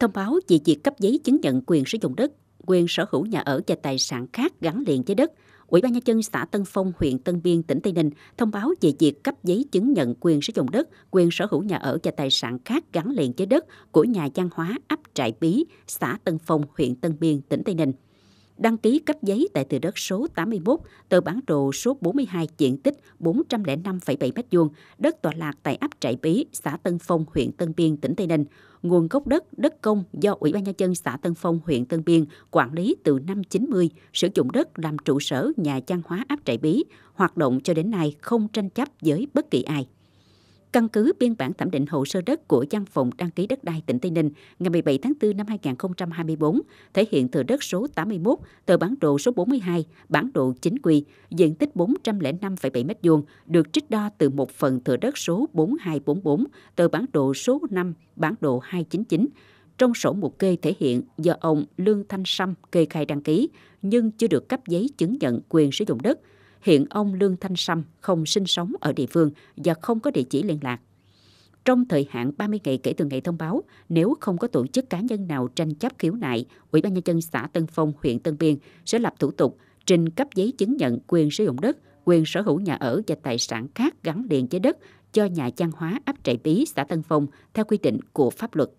thông báo về việc cấp giấy chứng nhận quyền sử dụng đất, quyền sở hữu nhà ở và tài sản khác gắn liền với đất. Ủy ban nhân dân xã Tân Phong, huyện Tân Biên, tỉnh Tây Ninh thông báo về việc cấp giấy chứng nhận quyền sử dụng đất, quyền sở hữu nhà ở và tài sản khác gắn liền với đất của nhà văn hóa ấp Trại Bí, xã Tân Phong, huyện Tân Biên, tỉnh Tây Ninh đăng ký cấp giấy tại từ đất số 81, tờ bản đồ số 42 diện tích 405,7 m2, đất tọa lạc tại ấp Trại Bí, xã Tân Phong, huyện Tân Biên, tỉnh Tây Ninh. Nguồn gốc đất, đất công do Ủy ban nhân dân xã Tân Phong, huyện Tân Biên quản lý từ năm 90, sử dụng đất làm trụ sở nhà văn hóa ấp Trại Bí, hoạt động cho đến nay không tranh chấp với bất kỳ ai. Căn cứ biên bản thẩm định hồ sơ đất của văn phòng đăng ký đất đai tỉnh Tây Ninh ngày 17 tháng 4 năm 2024 thể hiện từ đất số 81, tờ bản đồ số 42, bản đồ chính quy, diện tích 405,7 m2 được trích đo từ một phần thửa đất số 4244, tờ bản đồ số 5, bản đồ 299 trong sổ mục kê thể hiện do ông Lương Thanh Sâm kê khai đăng ký nhưng chưa được cấp giấy chứng nhận quyền sử dụng đất – hiện ông Lương Thanh Sâm không sinh sống ở địa phương và không có địa chỉ liên lạc. Trong thời hạn 30 ngày kể từ ngày thông báo, nếu không có tổ chức cá nhân nào tranh chấp khiếu nại, Ủy ban Nhân dân xã Tân Phong, huyện Tân Biên sẽ lập thủ tục trình cấp giấy chứng nhận quyền sử dụng đất, quyền sở hữu nhà ở và tài sản khác gắn liền với đất cho nhà văn hóa ấp trại bí xã Tân Phong theo quy định của pháp luật.